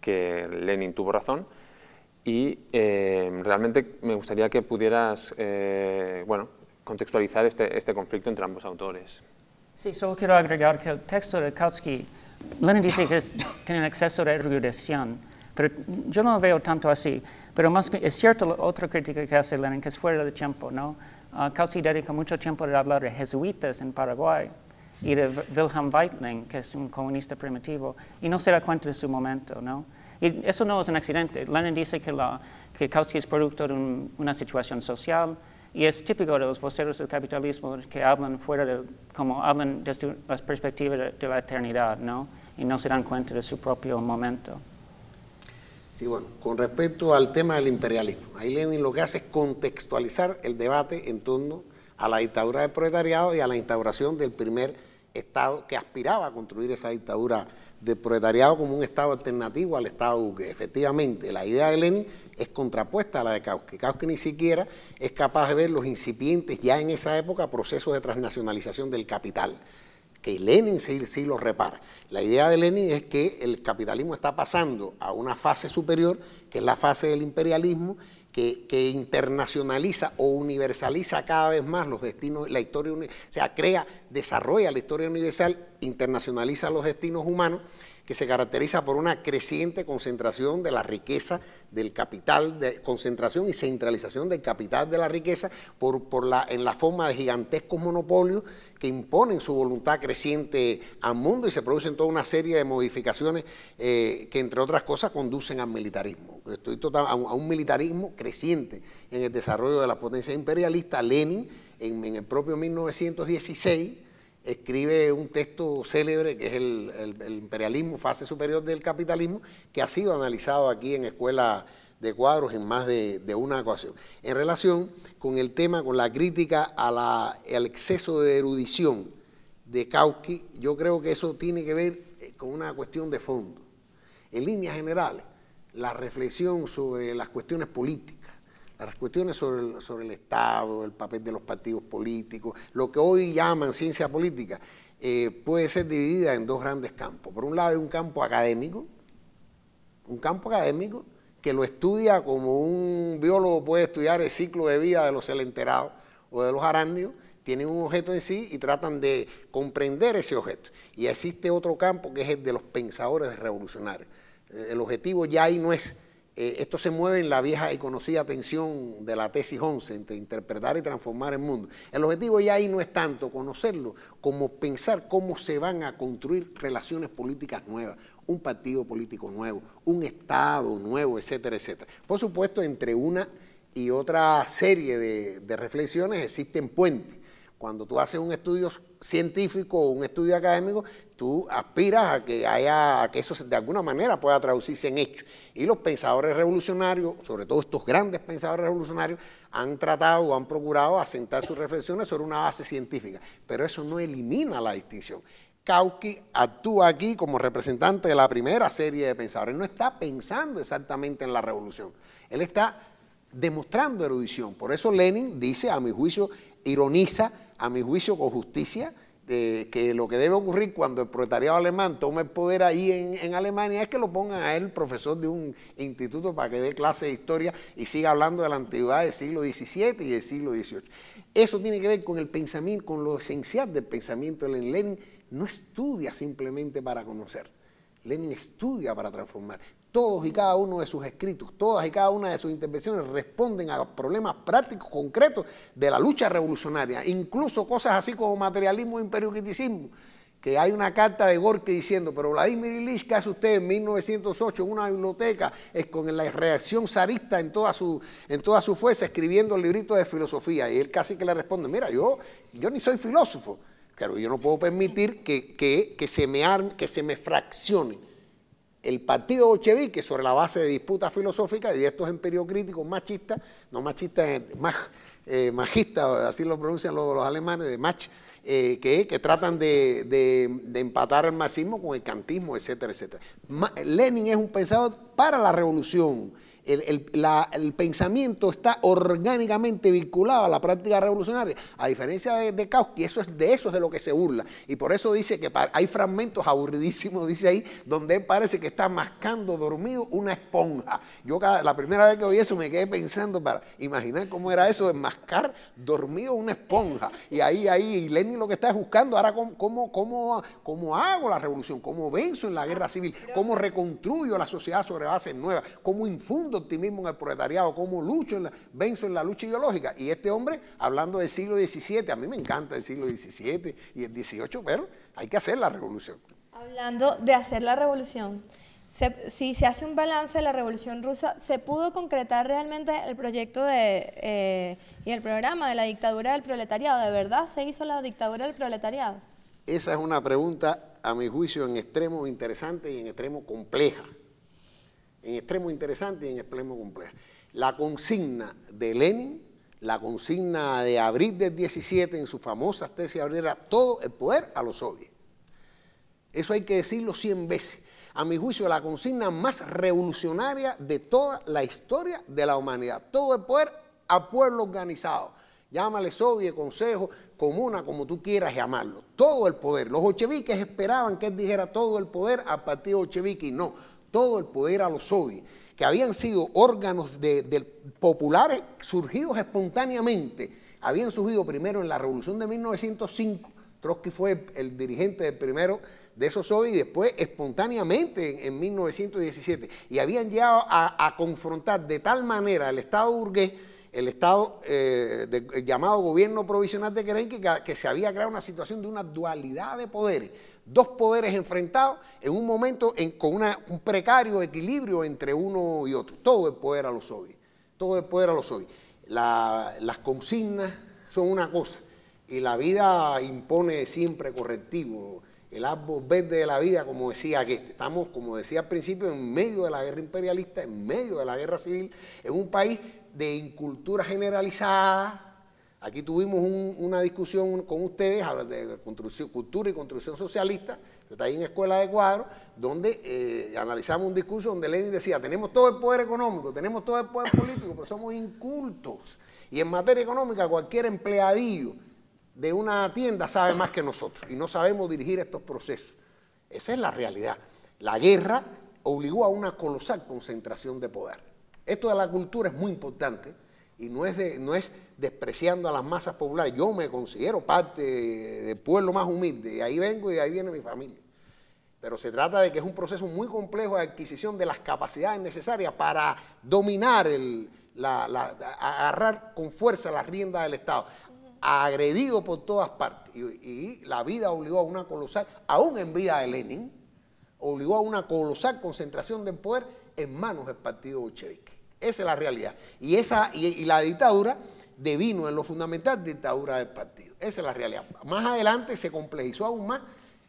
Lenin tuvo razón y eh, realmente me gustaría que pudieras eh, bueno, contextualizar este, este conflicto entre ambos autores. Sí, solo quiero agregar que el texto de Kautsky, Lenin dice que es, tiene un exceso de erudición, pero yo no lo veo tanto así. Pero más es cierto la otra crítica que hace Lenin, que es fuera de tiempo, ¿no? Ah, Kautsky dedica mucho tiempo a hablar de jesuitas en Paraguay y de Wilhelm Weitling, que es un comunista primitivo, y no se da cuenta de su momento, ¿no? Y eso no es un accidente. Lenin dice que, la, Kautsky es producto de una situación social y es típico de los voceros del capitalismo que hablan fuera de, como hablan desde la perspectiva de, la eternidad, ¿no? Y no se dan cuenta de su propio momento. Sí, bueno, con respecto al tema del imperialismo, ahí Lenin lo que hace es contextualizar el debate en torno a la dictadura del proletariado y a la instauración del primer Estado que aspiraba a construir esa dictadura del proletariado como un Estado alternativo al Estado que Efectivamente, la idea de Lenin es contrapuesta a la de Kautsky. Kautsky ni siquiera es capaz de ver los incipientes ya en esa época procesos de transnacionalización del capital que Lenin sí, sí los repara. La idea de Lenin es que el capitalismo está pasando a una fase superior, que es la fase del imperialismo, que, internacionaliza o universaliza cada vez más los destinos, la historia, o sea, crea, desarrolla la historia universal, internacionaliza los destinos humanos que se caracteriza por una creciente concentración de la riqueza del capital, de concentración y centralización del capital de la riqueza por, por la, en la forma de gigantescos monopolios que imponen su voluntad creciente al mundo y se producen toda una serie de modificaciones eh, que, entre otras cosas, conducen al militarismo. Estoy a, un, militarismo creciente en el desarrollo de la potencia imperialista. Lenin, en, en el propio 1916, escribe un texto célebre que es el, imperialismo, fase superior del capitalismo, que ha sido analizado aquí en Escuela de Cuadros en más de, una ocasión, en relación con el tema, con la crítica al exceso de erudición de Kautsky, yo creo que eso tiene que ver eh, con una cuestión de fondo. En líneas generales, la reflexión sobre las cuestiones políticas, las cuestiones sobre el, Estado, el papel de los partidos políticos, lo que hoy llaman ciencia política, eh, puede ser dividida en dos grandes campos. Por un lado hay un campo académico, un campo académico que lo estudia como un biólogo puede estudiar el ciclo de vida de los celenterados o de los arándidos, tienen un objeto en sí y tratan de comprender ese objeto. Y existe otro campo que es el de los pensadores revolucionarios. El objetivo ya ahí no es eh, esto se mueve en la vieja y conocida tensión de la tesis 11 entre interpretar y transformar el mundo. El objetivo ya ahí no es tanto conocerlo como pensar cómo se van a construir relaciones políticas nuevas, un partido político nuevo, un Estado nuevo, etcétera, etcétera. Por supuesto, entre una y otra serie de reflexiones existen puentes cuando tú haces un estudio científico o un estudio académico, tú aspiras a que haya, que eso de alguna manera pueda traducirse en hecho. Y los pensadores revolucionarios, sobre todo estos grandes pensadores revolucionarios, han tratado o han procurado asentar sus reflexiones sobre una base científica. Pero eso no elimina la distinción. Kautsky actúa aquí como representante de la primera serie de pensadores. No está pensando exactamente en la revolución. Él está demostrando erudición. Por eso Lenin dice, a mi juicio, ironiza a mi juicio con justicia, que lo que debe ocurrir cuando el proletariado alemán tome el poder ahí en, Alemania es que lo pongan a él profesor de un instituto para que dé clase de historia y siga hablando de la antigüedad del siglo XVII y del siglo XVIII. Eso tiene que ver con el pensamiento, con lo esencial del pensamiento de Lenin. No estudia simplemente para conocer. Lenin estudia para transformar, todos y cada uno de sus escritos, todas y cada una de sus intervenciones responden a problemas prácticos, concretos de la lucha revolucionaria, incluso cosas así como materialismo e imperiocriticismo que hay una carta de Gorky diciendo, pero Vladimir Ilich, ¿qué hace usted en 1908 en una biblioteca es con la reacción zarista en toda, su, en toda su fuerza escribiendo libritos librito de filosofía? Y él casi que le responde, mira, yo, yo ni soy filósofo, pero yo no puedo permitir que, que se, me arme, que se me fraccione el partido bolchevique sobre la base de disputas filosóficas y estos emperios críticos machistas, no machistas, eh, machistas, eh, así lo pronuncian los, alemanes, de mach, eh, que, que, tratan de, empatar el marxismo con el cantismo, etcétera, etcétera. Lenin es un pensador para la revolución el, pensamiento está orgánicamente vinculado a la práctica revolucionaria. A diferencia de, de y eso es, de eso es de lo que se burla. Y por eso dice que hay fragmentos aburridísimos, dice ahí, donde parece que está mascando dormido una esponja. Yo la primera vez que oí eso me quedé pensando para imaginar cómo era eso de mascar dormido una esponja. Y ahí, ahí, y Lenin lo que está buscando ahora cómo, cómo, cómo hago la revolución, cómo venzo en la guerra civil, cómo reconstruyo la sociedad sobre bases nuevas, cómo infundo optimismo en el proletariado, como lucho, en la, venzo en la lucha ideológica. Y este hombre, hablando del siglo XVII, a mí me encanta el siglo XVII y el XVIII, pero hay que hacer la revolución. Hablando de hacer la revolución, si se hace un balance de la revolución rusa, ¿se pudo concretar realmente el proyecto de, eh, y el programa de la dictadura del proletariado? ¿De verdad se hizo la dictadura del proletariado? Esa es una pregunta, a mi juicio, en extremo interesante y en extremo compleja en extremo interesante y en extremo complejo... La consigna de Lenin, la consigna de abril del 17 en su famosa tesis abriera todo el poder a los soviets. Eso hay que decirlo cien veces. A mi juicio, la consigna más revolucionaria de toda la historia de la humanidad. Todo el poder a pueblo organizado. Llámale soviet, consejo, comuna, como tú quieras llamarlo. Todo el poder. Los bolcheviques esperaban que él dijera todo el poder al partido bolchevique y no todo el poder a los hoy, que habían sido órganos de, populares surgidos espontáneamente, habían surgido primero en la revolución de 1905, Trotsky fue el dirigente primero de esos sovi y después espontáneamente en, 1917. Y habían llegado a, confrontar de tal manera al Estado burgués, el Estado eh, llamado gobierno provisional de Kerenki, que se había creado una situación de una dualidad de poderes dos poderes enfrentados en un momento con un precario equilibrio entre uno y otro. Todo el poder a los hoy, todo el poder a los hoy. las consignas son una cosa y la vida impone siempre correctivo. El árbol verde de la vida, como decía que Estamos, como decía al principio, en medio de la guerra imperialista, en medio de la guerra civil, en un país de incultura generalizada, Aquí tuvimos una discusión con ustedes de construcción, cultura y construcción socialista, que está ahí en Escuela de Cuadro, donde eh, analizamos un discurso donde Lenin decía, tenemos todo el poder económico, tenemos todo el poder político, pero somos incultos. Y en materia económica cualquier empleadillo de una tienda sabe más que nosotros y no sabemos dirigir estos procesos. Esa es la realidad. La guerra obligó a una colosal concentración de poder. Esto de la cultura es muy importante y no es, de, no es despreciando a las masas populares. Yo me considero parte del pueblo más humilde, y ahí vengo y ahí viene mi familia. Pero se trata de que es un proceso muy complejo de adquisición de las capacidades necesarias para dominar, el, agarrar con fuerza las riendas del Estado. Agredido por todas partes. Y, y la vida obligó a una colosal, aún en vida de Lenin, obligó a una colosal concentración del poder en manos del partido bolchevique. Esa es la realidad. Y, esa, y, la dictadura devino en lo fundamental dictadura del partido. Esa es la realidad. Más adelante se complejizó aún más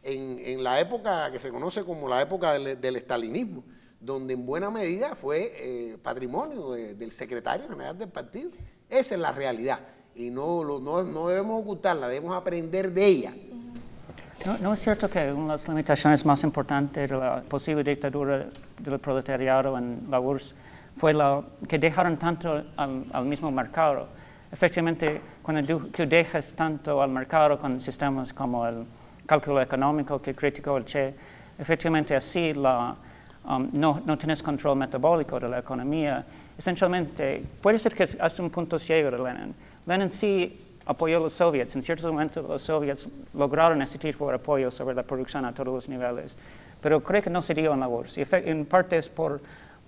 en, la época que se conoce como la época del, estalinismo, donde en buena medida fue eh, patrimonio del secretario general del partido. Esa es la realidad. Y no, lo, no, no debemos ocultarla, debemos aprender de ella. No, no, es cierto que una de las limitaciones más importantes de la posible dictadura del proletariado en la URSS fue la que dejaron tanto al, mismo mercado. Efectivamente, cuando tú, dejas tanto al mercado con sistemas como el cálculo económico que criticó el Che, efectivamente así um, no, no tienes control metabólico de la economía. Esencialmente, puede ser que hasta un punto ciego de Lenin. Lenin sí apoyó a los soviets. En cierto momento los soviets lograron ese tipo de apoyo sobre la producción a todos los niveles, pero creo que no se dio en la bolsa. En parte es por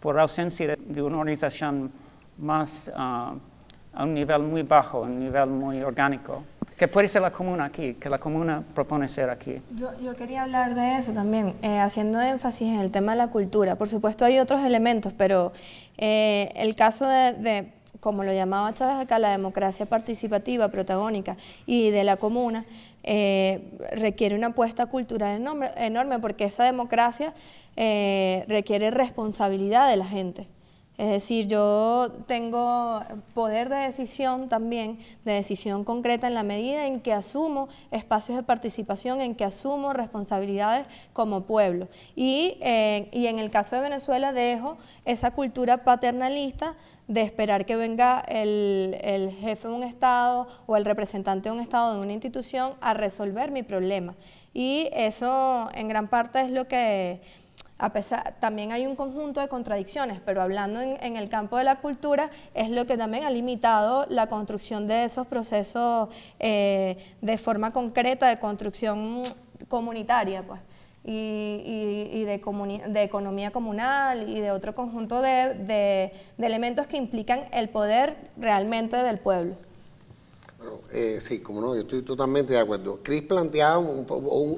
por ausencia de una organización más ah, a un nivel muy bajo, a un nivel muy orgánico, que puede ser la comuna aquí, que la comuna propone ser aquí. Yo, yo quería hablar de eso también, eh, haciendo énfasis en el tema de la cultura. Por supuesto hay otros elementos, pero eh, el caso de, de como lo llamaba Chávez acá, la democracia participativa, protagónica y de la comuna, eh, requiere una apuesta cultural enorme, porque esa democracia eh, requiere responsabilidad de la gente. Es decir, yo tengo poder de decisión también, de decisión concreta en la medida en que asumo espacios de participación, en que asumo responsabilidades como pueblo. Eh, y, en el caso de Venezuela dejo esa cultura paternalista de esperar que venga el, el, jefe de un Estado o el representante de un Estado de una institución a resolver mi problema. Y eso en gran parte es lo que a pesar, también hay un conjunto de contradicciones, pero hablando en, el campo de la cultura, es lo que también ha limitado la construcción de esos procesos eh, de forma concreta, de construcción comunitaria, pues, y, de, economía comunal y de otro conjunto de, elementos que implican el poder realmente del pueblo. Eh, sí, como no, yo estoy totalmente de acuerdo. Cris planteaba un,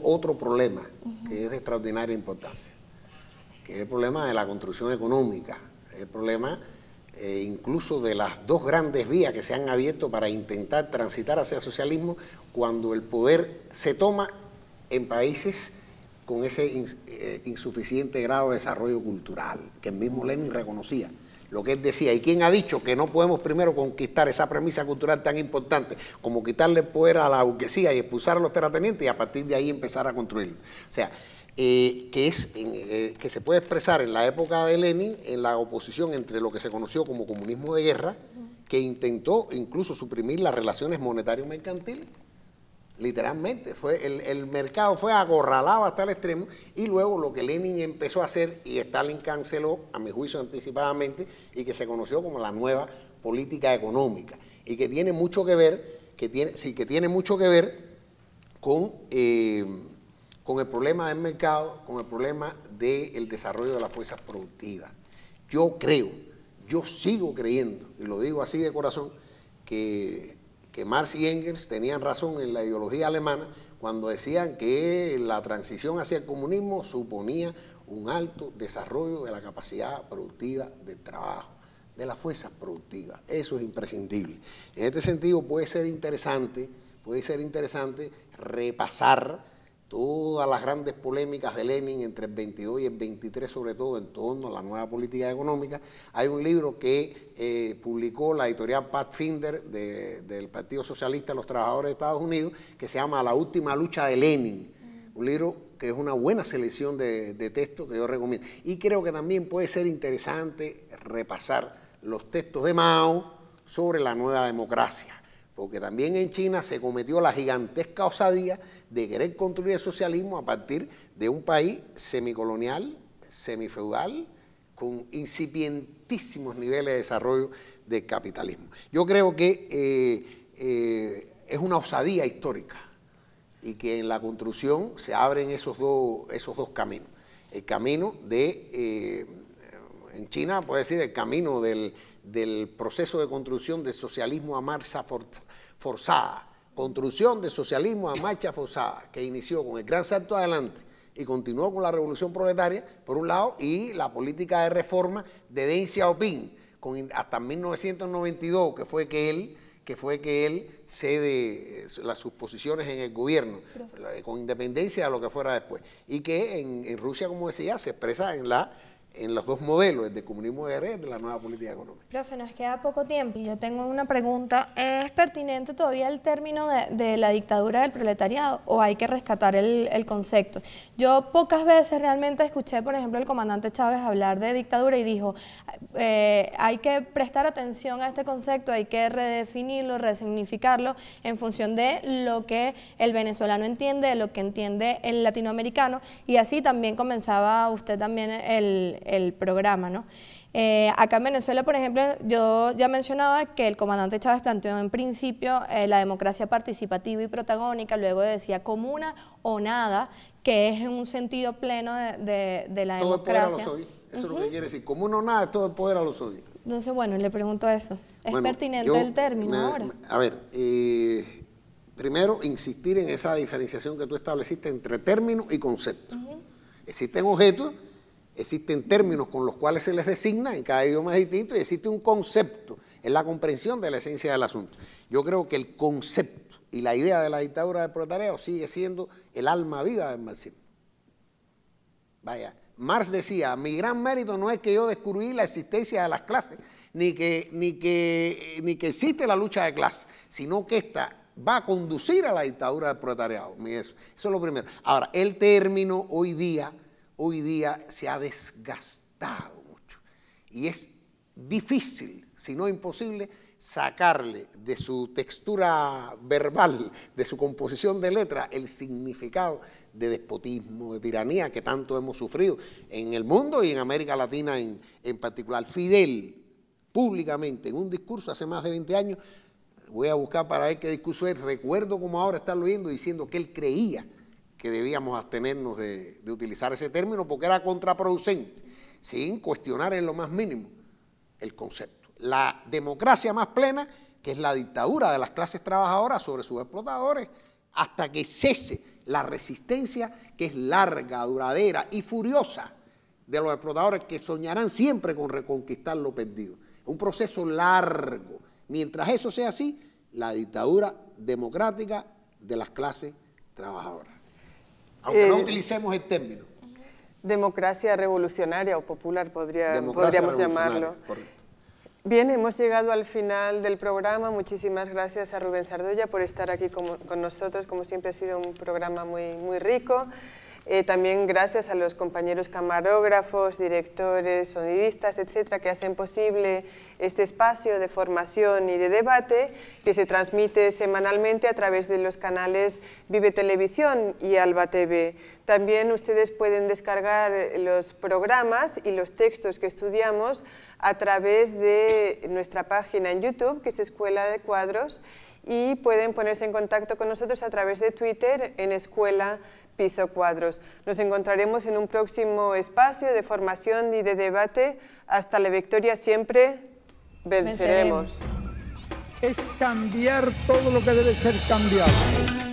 otro problema que es de extraordinaria importancia el problema de la construcción económica, el problema eh, incluso de las dos grandes vías que se han abierto para intentar transitar hacia el socialismo cuando el poder se toma en países con ese eh, insuficiente grado de desarrollo cultural, que el mismo Lenin reconocía. Lo que él decía, ¿y quién ha dicho que no podemos primero conquistar esa premisa cultural tan importante como quitarle poder a la burguesía y expulsar a los terratenientes y a partir de ahí empezar a construirlo? O sea, eh, que, es, eh, que se puede expresar en la época de Lenin, en la oposición entre lo que se conoció como comunismo de guerra, que intentó incluso suprimir las relaciones monetario-mercantiles, literalmente. Fue, el, mercado fue acorralado hasta el extremo y luego lo que Lenin empezó a hacer y Stalin canceló, a mi juicio anticipadamente, y que se conoció como la nueva política económica y que tiene mucho que ver, que tiene, sí, que tiene mucho que ver con... Eh, con el problema del mercado, con el problema del desarrollo de las fuerzas productivas. Yo creo, yo sigo creyendo, y lo digo así de corazón, que, que Marx y Engels tenían razón en la ideología alemana cuando decían que la transición hacia el comunismo suponía un alto desarrollo de la capacidad productiva del trabajo de las fuerzas productivas. Eso es imprescindible. En este sentido puede ser interesante, puede ser interesante repasar todas las grandes polémicas de Lenin entre el 22 y el 23, sobre todo en torno a la nueva política económica, hay un libro que eh, publicó la editorial Pat Finder del Partido Socialista de los Trabajadores de Estados Unidos, que se llama La Última Lucha de Lenin, un libro que es una buena selección de textos que yo recomiendo. Y creo que también puede ser interesante repasar los textos de Mao sobre la nueva democracia porque también en China se cometió la gigantesca osadía de querer construir el socialismo a partir de un país semicolonial, semifeudal, con incipientísimos niveles de desarrollo del capitalismo. Yo creo que eh, eh, es una osadía histórica y que en la construcción se abren esos dos, esos dos caminos. El camino de, eh, en China puede decir el camino del del proceso de construcción de socialismo a marcha forzada, construcción de socialismo a marcha forzada, que inició con el gran salto adelante y continuó con la revolución proletaria, por un lado, y la política de reforma de Deng Xiaoping, con, hasta 1992, que fue que él que fue que él cede eh, las sus posiciones en el gobierno, con independencia de lo que fuera después, y que en Rusia, como decía, se expresa en la en los dos modelos, de comunismo de red de la nueva política económica. Profe, nos queda poco tiempo y yo tengo una pregunta. ¿Es pertinente todavía el término de, la dictadura del proletariado o hay que rescatar el, concepto? Yo pocas veces realmente escuché, por ejemplo, el comandante Chávez hablar de dictadura y dijo, eh, hay que prestar atención a este concepto, hay que redefinirlo, resignificarlo en función de lo que el venezolano entiende, de lo que entiende el latinoamericano y así también comenzaba usted también el el programa. ¿no? Eh, acá en Venezuela, por ejemplo, yo ya mencionaba que el comandante Chávez planteó en principio eh, la democracia participativa y protagónica, luego decía comuna o nada, que es en un sentido pleno de, la democracia. Todo el poder a los eso es lo que quiere decir. Comuna o nada, todo el poder a los no Entonces, bueno, le pregunto eso. ¿Es pertinente el término ahora? A ver, eh, primero, insistir en esa diferenciación que tú estableciste entre término y concepto. Existen objetos existen términos con los cuales se les designa, en cada idioma distinto, y existe un concepto, en la comprensión de la esencia del asunto. Yo creo que el concepto y la idea de la dictadura del proletariado sigue siendo el alma viva del marxismo. Vaya, Marx decía, mi gran mérito no es que yo descubrí la existencia de las clases, ni que, ni que, ni que existe la lucha de clases, sino que esta va a conducir a la dictadura del proletariado. eso es lo primero. Ahora, el término hoy día hoy día se ha desgastado mucho. Y es difícil, si no imposible, sacarle de su textura verbal, de su composición de letra, el significado de despotismo, de tiranía que tanto hemos sufrido en el mundo y en América Latina en, en particular. Fidel, públicamente, en un discurso hace más de 20 años, voy a buscar para ver qué discurso es, recuerdo como ahora estarlo oyendo diciendo que él creía que debíamos abstenernos de, utilizar ese término porque era contraproducente, sin cuestionar en lo más mínimo el concepto. La democracia más plena, que es la dictadura de las clases trabajadoras sobre sus explotadores, hasta que cese la resistencia que es larga, duradera y furiosa de los explotadores que soñarán siempre con reconquistar lo perdido. un proceso largo. Mientras eso sea así, la dictadura democrática de las clases trabajadoras aunque no eh, utilicemos el término. Democracia revolucionaria o popular podría, podríamos llamarlo. Bien, hemos llegado al final del programa. Muchísimas gracias a Rubén Sardoya por estar aquí con, nosotros. Como siempre ha sido un programa muy, muy rico. Eh, también gracias a los compañeros camarógrafos, directores, sonidistas, etcétera, que hacen posible este espacio de formación y de debate que se transmite semanalmente a través de los canales Vive Televisión y Alba TV. También ustedes pueden descargar los programas y los textos que estudiamos a través de nuestra página en YouTube, que es Escuela de Cuadros, y pueden ponerse en contacto con nosotros a través de Twitter en Escuela Piso Cuadros. Nos encontraremos en un próximo espacio de formación y de debate. Hasta la victoria siempre venceremos. Es cambiar todo lo que debe ser cambiado.